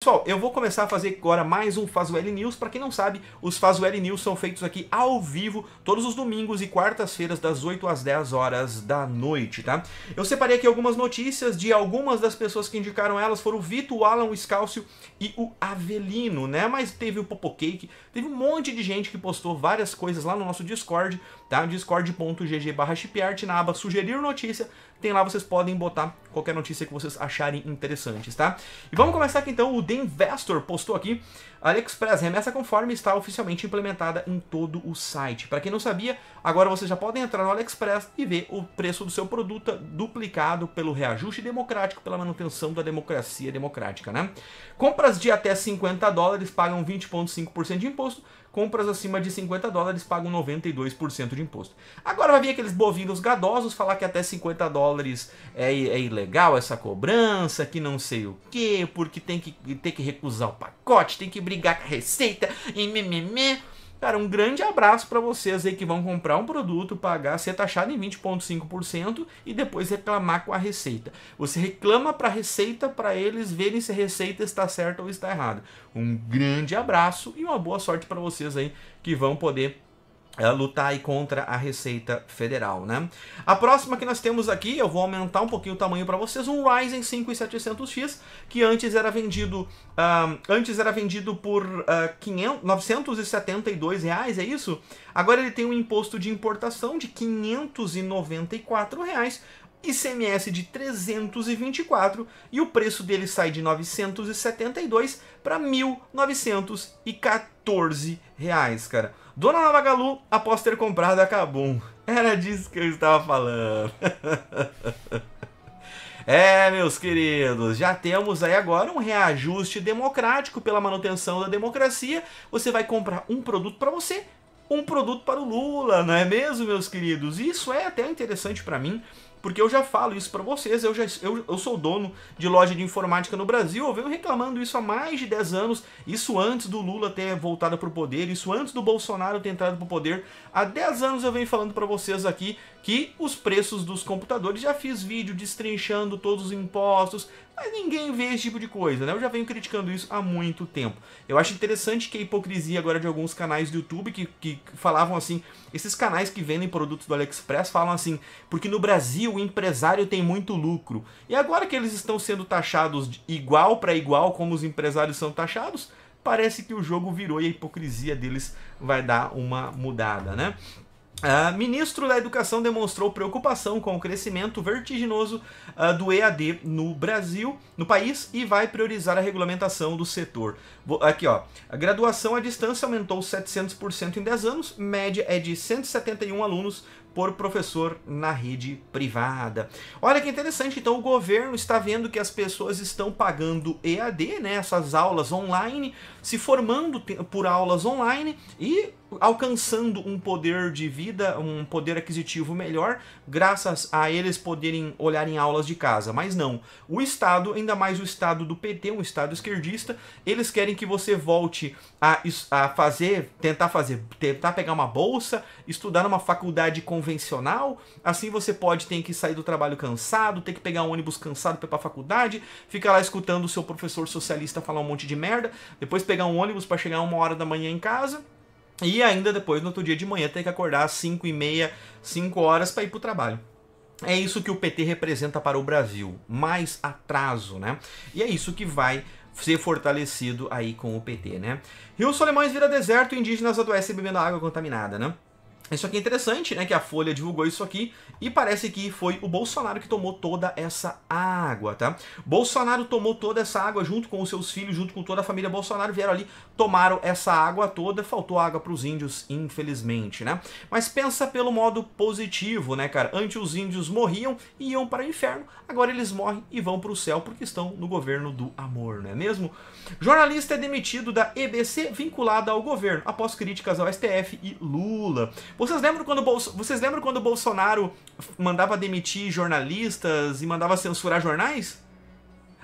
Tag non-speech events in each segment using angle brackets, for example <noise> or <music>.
Pessoal, eu vou começar a fazer agora mais um Fazueli News. Para quem não sabe, os Fazueli News são feitos aqui ao vivo, todos os domingos e quartas-feiras, das 8 às 10 horas da noite, tá? Eu separei aqui algumas notícias de algumas das pessoas que indicaram elas. Foram o Vito, o Alan, o Escálcio e o Avelino, né? Mas teve o Popo Cake, teve um monte de gente que postou várias coisas lá no nosso Discord, tá? discord.gg barra na aba sugerir notícia. Tem lá, vocês podem botar qualquer notícia que vocês acharem interessantes, tá? E vamos começar aqui então, o The Investor postou aqui, AliExpress remessa conforme está oficialmente implementada em todo o site. Para quem não sabia, agora vocês já podem entrar no AliExpress e ver o preço do seu produto duplicado pelo reajuste democrático, pela manutenção da democracia democrática, né? Compras de até 50 dólares pagam 20,5% de imposto, compras acima de 50 dólares pagam 92% de imposto. Agora vai vir aqueles bovinos gadosos falar que até 50 dólares é, é ilegal essa cobrança, que não sei o que, porque tem que, tem que recusar o pacote, tem que brigar com a receita e mimimi. Cara, um grande abraço para vocês aí que vão comprar um produto, pagar, ser taxado em 20,5% e depois reclamar com a Receita. Você reclama para a Receita para eles verem se a Receita está certa ou está errada. Um grande abraço e uma boa sorte para vocês aí que vão poder eh, lutar aí contra a Receita Federal, né? A próxima que nós temos aqui, eu vou aumentar um pouquinho o tamanho para vocês, um Ryzen 5 700 x que antes era vendido, uh, antes era vendido por uh, 500, 972 reais, é isso? Agora ele tem um imposto de importação de 594 reais ICMS de 324 e o preço dele sai de 972 para 1.914 reais, cara. Dona Magalu, após ter comprado a Kabum. <laughs> Era disso que eu estava falando. <laughs> É, meus queridos, já temos aí agora um reajuste democrático pela manutenção da democracia. Você vai comprar um produto para você, um produto para o Lula, não é mesmo, meus queridos? Isso é até interessante para mim, porque eu já falo isso para vocês, eu, já, eu, eu sou dono de loja de informática no Brasil, eu venho reclamando isso há mais de 10 anos, isso antes do Lula ter voltado para o poder, isso antes do Bolsonaro ter entrado para o poder. Há 10 anos eu venho falando para vocês aqui que os preços dos computadores, já fiz vídeo destrinchando todos os impostos, mas ninguém vê esse tipo de coisa, né? Eu já venho criticando isso há muito tempo. Eu acho interessante que a hipocrisia agora de alguns canais do YouTube que, que falavam assim, esses canais que vendem produtos do AliExpress falam assim, porque no Brasil o empresário tem muito lucro. E agora que eles estão sendo taxados igual para igual como os empresários são taxados, parece que o jogo virou e a hipocrisia deles vai dar uma mudada, né? Uh, ministro da Educação demonstrou preocupação com o crescimento vertiginoso uh, do EAD no Brasil, no país, e vai priorizar a regulamentação do setor. Vou, aqui, ó. A graduação à distância aumentou 700% em 10 anos, média é de 171 alunos por professor na rede privada. Olha que interessante, então o governo está vendo que as pessoas estão pagando EAD, né, essas aulas online, se formando por aulas online e alcançando um poder de vida vida, um poder aquisitivo melhor, graças a eles poderem olhar em aulas de casa. Mas não. O Estado, ainda mais o Estado do PT, um Estado esquerdista, eles querem que você volte a, a fazer, tentar fazer, tentar pegar uma bolsa, estudar numa faculdade convencional. Assim você pode ter que sair do trabalho cansado, ter que pegar um ônibus cansado para ir pra faculdade, ficar lá escutando o seu professor socialista falar um monte de merda, depois pegar um ônibus para chegar uma hora da manhã em casa e ainda depois, no outro dia de manhã, tem que acordar às 5 e meia, 5 horas para ir para o trabalho. É isso que o PT representa para o Brasil, mais atraso, né? E é isso que vai ser fortalecido aí com o PT, né? Rio Solimões vira deserto, indígenas adoecem bebendo água contaminada, né? Isso aqui é interessante, né? Que a Folha divulgou isso aqui e parece que foi o Bolsonaro que tomou toda essa água, tá? Bolsonaro tomou toda essa água junto com os seus filhos, junto com toda a família Bolsonaro, vieram ali, tomaram essa água toda, faltou água para os índios, infelizmente, né? Mas pensa pelo modo positivo, né, cara? Antes os índios morriam e iam para o inferno, agora eles morrem e vão para o céu porque estão no governo do amor, não é mesmo? Jornalista é demitido da EBC vinculada ao governo após críticas ao STF e Lula. Vocês lembram quando, Bolso... Vocês lembram quando o Bolsonaro mandava demitir jornalistas e mandava censurar jornais?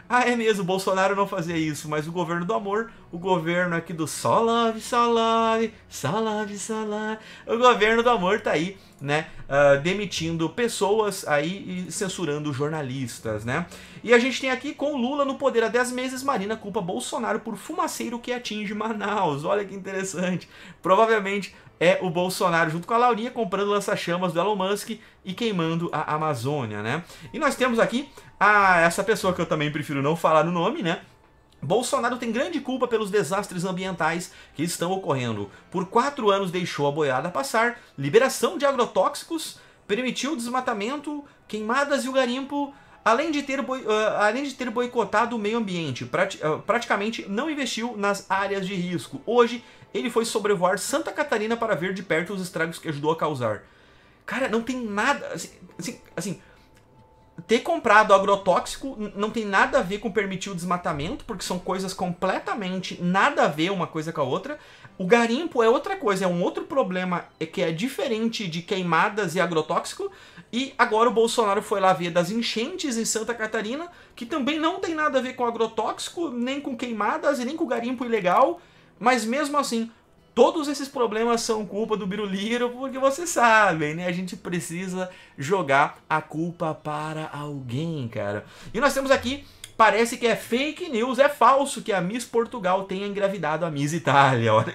Ah, é mesmo, o Bolsonaro não fazia isso, mas o governo do amor, o governo aqui do só love, só love, só love, só love, o governo do amor tá aí, né, uh, demitindo pessoas aí e censurando jornalistas, né. E a gente tem aqui, com Lula no poder há 10 meses, Marina culpa Bolsonaro por fumaceiro que atinge Manaus, olha que interessante. Provavelmente é o Bolsonaro junto com a Laurinha comprando lança-chamas do Elon Musk e queimando a Amazônia, né? E nós temos aqui a essa pessoa que eu também prefiro não falar o nome, né? Bolsonaro tem grande culpa pelos desastres ambientais que estão ocorrendo. Por quatro anos deixou a boiada passar, liberação de agrotóxicos, permitiu desmatamento, queimadas e o garimpo, além de ter, boi, uh, além de ter boicotado o meio ambiente, prati uh, praticamente não investiu nas áreas de risco. Hoje ele foi sobrevoar Santa Catarina para ver de perto os estragos que ajudou a causar. Cara, não tem nada. Assim, assim, assim ter comprado agrotóxico não tem nada a ver com permitir o desmatamento, porque são coisas completamente nada a ver uma coisa com a outra. O garimpo é outra coisa, é um outro problema é que é diferente de queimadas e agrotóxico. E agora o Bolsonaro foi lá ver das enchentes em Santa Catarina, que também não tem nada a ver com agrotóxico, nem com queimadas e nem com garimpo ilegal. Mas mesmo assim, todos esses problemas são culpa do Biruliro, porque vocês sabem, né? A gente precisa jogar a culpa para alguém, cara. E nós temos aqui parece que é fake news, é falso que a Miss Portugal tenha engravidado a Miss Itália. <laughs> Olha,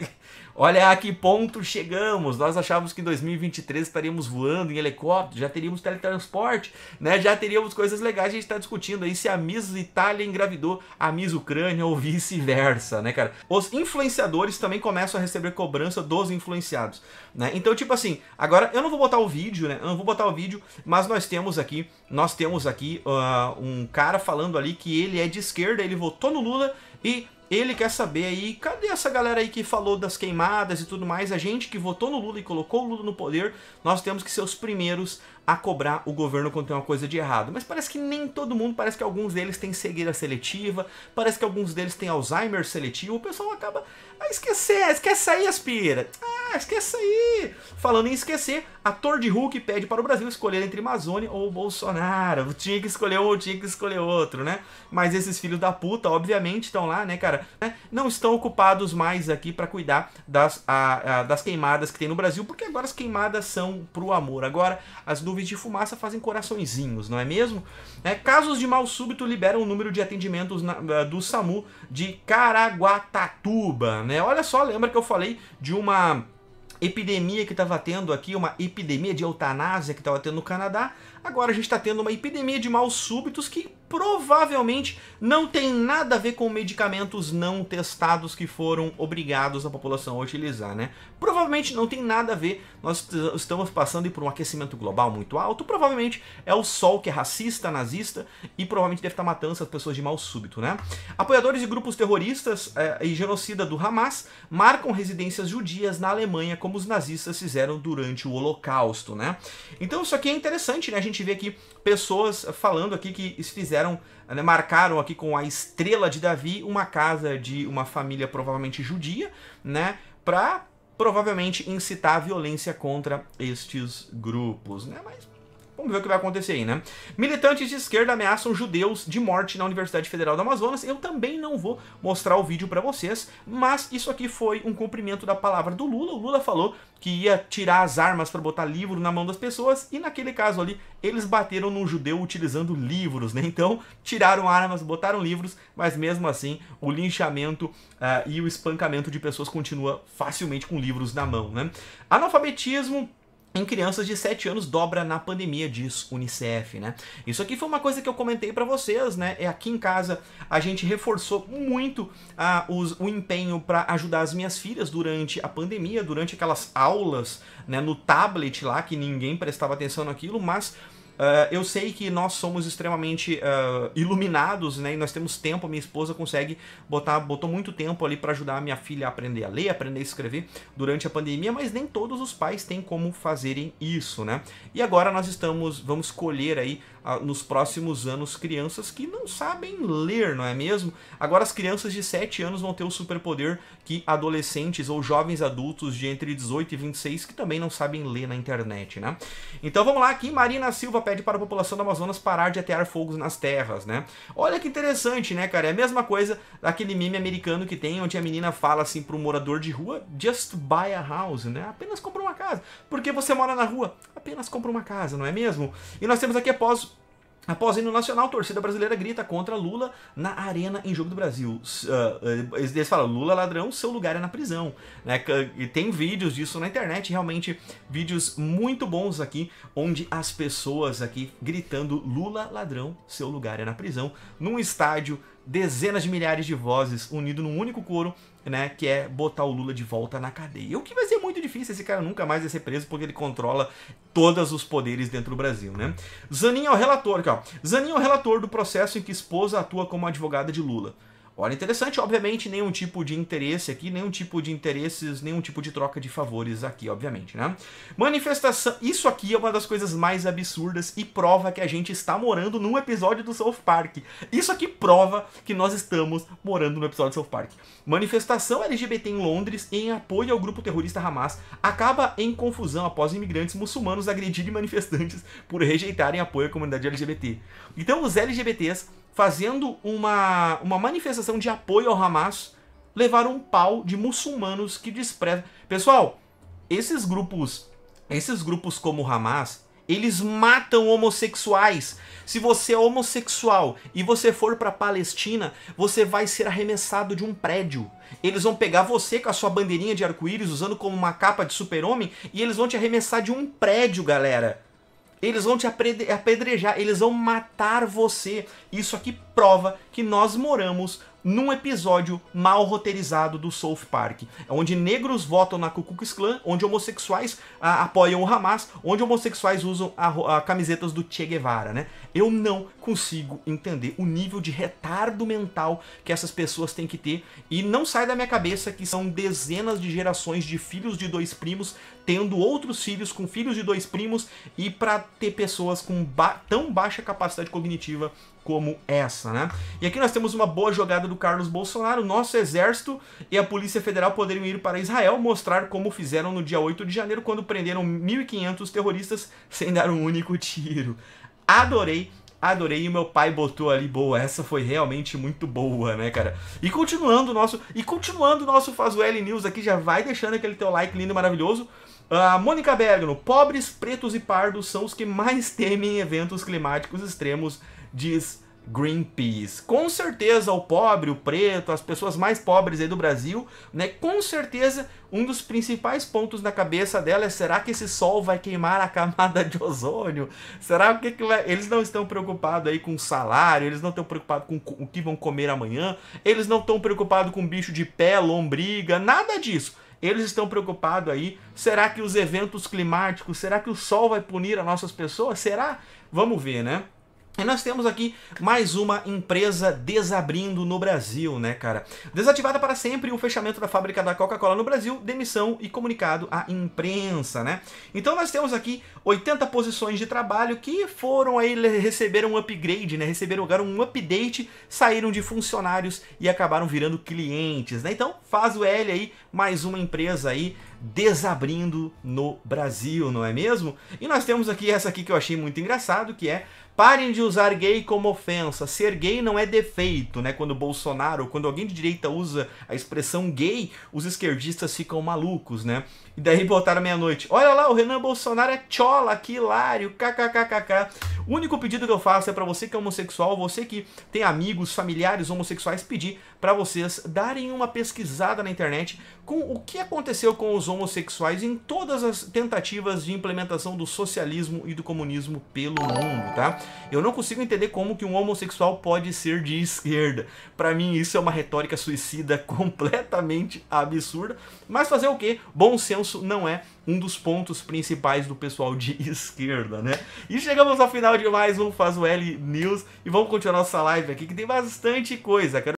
Olha a que ponto chegamos. Nós achávamos que em 2023 estaríamos voando em helicóptero, já teríamos teletransporte, né? Já teríamos coisas legais. A gente está discutindo aí se a Miss Itália engravidou a Miss Ucrânia ou vice-versa, né, cara? Os influenciadores também começam a receber cobrança dos influenciados, né? Então, tipo assim, agora eu não vou botar o vídeo, né? Eu não vou botar o vídeo, mas nós temos aqui, nós temos aqui uh, um cara falando ali que ele é de esquerda, ele votou no Lula e ele quer saber aí, cadê essa galera aí que falou das queimadas e tudo mais? A gente que votou no Lula e colocou o Lula no poder, nós temos que ser os primeiros a cobrar o governo quando tem uma coisa de errado. Mas parece que nem todo mundo, parece que alguns deles têm cegueira seletiva, parece que alguns deles têm Alzheimer seletivo, o pessoal acaba. a ah, esquecer, esquece aí, aspira. Ah, esquece aí. Falando em esquecer, ator de Hulk pede para o Brasil escolher entre Amazônia ou Bolsonaro. Tinha que escolher um, tinha que escolher outro, né? Mas esses filhos da puta, obviamente, estão lá, né, cara? Né? Não estão ocupados mais aqui para cuidar das, a, a, das queimadas que tem no Brasil, porque agora as queimadas são pro amor. Agora as dúvidas nuvens de fumaça fazem coraçõezinhos, não é mesmo? É, casos de mal súbito liberam o número de atendimentos na, eh, do SAMU de Caraguatatuba, né? Olha só, lembra que eu falei de uma epidemia que estava tendo aqui, uma epidemia de eutanásia que estava tendo no Canadá. Agora a gente está tendo uma epidemia de maus súbitos que provavelmente não tem nada a ver com medicamentos não testados que foram obrigados a população a utilizar, né? Provavelmente não tem nada a ver. Nós estamos passando por um aquecimento global muito alto. Provavelmente é o sol que é racista, nazista e provavelmente deve estar matando essas pessoas de mal súbito, né? Apoiadores de grupos terroristas eh, e genocida do Hamas marcam residências judias na Alemanha como os nazistas fizeram durante o Holocausto, né? Então isso aqui é interessante, né? A gente vê aqui pessoas falando aqui que fizeram fizeram, né, marcaram aqui com a estrela de Davi uma casa de uma família provavelmente judia, né, para provavelmente incitar a violência contra estes grupos, né? Mas Vamos ver o que vai acontecer aí, né? Militantes de esquerda ameaçam judeus de morte na Universidade Federal do Amazonas. Eu também não vou mostrar o vídeo para vocês, mas isso aqui foi um cumprimento da palavra do Lula. O Lula falou que ia tirar as armas para botar livro na mão das pessoas e naquele caso ali eles bateram num judeu utilizando livros, né? Então tiraram armas, botaram livros, mas mesmo assim o linchamento uh, e o espancamento de pessoas continua facilmente com livros na mão, né? Analfabetismo em crianças de 7 anos dobra na pandemia, diz Unicef, né? Isso aqui foi uma coisa que eu comentei para vocês, né? É aqui em casa a gente reforçou muito a ah, os, o empenho para ajudar as minhas filhas durante a pandemia, durante aquelas aulas, né, no tablet lá que ninguém prestava atenção naquilo, mas Uh, eu sei que nós somos extremamente uh, iluminados, né? E nós temos tempo. Minha esposa consegue botar, botou muito tempo ali para ajudar a minha filha a aprender a ler, aprender a escrever durante a pandemia, mas nem todos os pais têm como fazerem isso, né? E agora nós estamos, vamos colher aí nos próximos anos crianças que não sabem ler, não é mesmo? Agora as crianças de 7 anos vão ter o superpoder que adolescentes ou jovens adultos de entre 18 e 26 que também não sabem ler na internet, né? Então vamos lá aqui, Marina Silva pede para a população do Amazonas parar de atear fogos nas terras, né? Olha que interessante, né, cara? É a mesma coisa daquele meme americano que tem onde a menina fala assim para um morador de rua, just buy a house, né? Apenas compra uma casa. Porque você mora na rua apenas compra uma casa, não é mesmo? E nós temos aqui após Após o hino nacional, torcida brasileira grita contra Lula na arena em jogo do Brasil. Uh, eles falam, Lula ladrão, seu lugar é na prisão. Né? E tem vídeos disso na internet, realmente vídeos muito bons aqui, onde as pessoas aqui gritando Lula ladrão, seu lugar é na prisão, num estádio dezenas de milhares de vozes unido num único coro, né, que é botar o Lula de volta na cadeia. O que vai ser muito difícil, esse cara nunca mais vai ser preso porque ele controla todos os poderes dentro do Brasil, né? Zanin é o relator, cara. Zanin é o relator do processo em que esposa atua como advogada de Lula. Olha, interessante, obviamente, nenhum tipo de interesse aqui, nenhum tipo de interesses, nenhum tipo de troca de favores aqui, obviamente, né? Manifestação. Isso aqui é uma das coisas mais absurdas e prova que a gente está morando num episódio do South Park. Isso aqui prova que nós estamos morando num episódio do South Park. Manifestação LGBT em Londres em apoio ao grupo terrorista Hamas acaba em confusão após imigrantes muçulmanos agredirem manifestantes por rejeitarem apoio à comunidade LGBT. Então, os LGBTs fazendo uma, uma manifestação de apoio ao Hamas, levaram um pau de muçulmanos que desprezam. Pessoal, esses grupos, esses grupos como o Hamas, eles matam homossexuais. Se você é homossexual e você for para Palestina, você vai ser arremessado de um prédio. Eles vão pegar você com a sua bandeirinha de arco-íris usando como uma capa de super-homem e eles vão te arremessar de um prédio, galera. Eles vão te apedrejar, eles vão matar você. Isso aqui prova que nós moramos num episódio mal roteirizado do South Park, onde negros votam na Ku Klux Klan, onde homossexuais a, ah, apoiam o Hamas, onde homossexuais usam a, a, camisetas do Che Guevara, né? Eu não consigo entender o nível de retardo mental que essas pessoas têm que ter e não sai da minha cabeça que são dezenas de gerações de filhos de dois primos tendo outros filhos com filhos de dois primos e para ter pessoas com ba tão baixa capacidade cognitiva como essa, né? E aqui nós temos uma boa jogada do Carlos Bolsonaro. Nosso exército e a Polícia Federal poderiam ir para Israel mostrar como fizeram no dia 8 de janeiro, quando prenderam 1.500 terroristas sem dar um único tiro. Adorei adorei e meu pai botou ali boa. Essa foi realmente muito boa, né, cara? E continuando o nosso, e continuando o nosso Faz News aqui, já vai deixando aquele teu like lindo e maravilhoso. A ah, Mônica Bergno, pobres, pretos e pardos são os que mais temem eventos climáticos extremos, diz Greenpeace. Com certeza o pobre, o preto, as pessoas mais pobres aí do Brasil, né? Com certeza um dos principais pontos na cabeça dela é será que esse sol vai queimar a camada de ozônio? Será que, que vai... eles não estão preocupados aí com salário? Eles não estão preocupados com o que vão comer amanhã? Eles não estão preocupados com bicho de pé, lombriga, nada disso eles estão preocupados aí. Será que os eventos climáticos, será que o sol vai punir as nossas pessoas? Será? Vamos ver, né? E nós temos aqui mais uma empresa desabrindo no Brasil, né, cara? Desativada para sempre o fechamento da fábrica da Coca-Cola no Brasil, demissão e comunicado à imprensa, né? Então nós temos aqui 80 posições de trabalho que foram aí receber um upgrade, né? Receberam um update, saíram de funcionários e acabaram virando clientes, né? Então faz o L aí, mais uma empresa aí desabrindo no Brasil, não é mesmo? E nós temos aqui essa aqui que eu achei muito engraçado, que é parem de usar gay como ofensa. Ser gay não é defeito, né? Quando Bolsonaro, quando alguém de direita usa a expressão gay, os esquerdistas ficam malucos, né? E daí botaram meia-noite. Olha lá, o Renan Bolsonaro é tchola, que hilário, kkkk. O único pedido que eu faço é para você que é homossexual, você que tem amigos, familiares homossexuais, pedir para vocês darem uma pesquisada na internet com o que aconteceu com os homossexuais em todas as tentativas de implementação do socialismo e do comunismo pelo mundo, tá? Eu não consigo entender como que um homossexual pode ser de esquerda. Para mim isso é uma retórica suicida <laughs> completamente absurda, mas fazer o quê? Bom senso isso não é um dos pontos principais do pessoal de <laughs> esquerda, né? E chegamos ao final de mais um Faz o L News e vamos continuar nossa live aqui que tem bastante coisa. Quero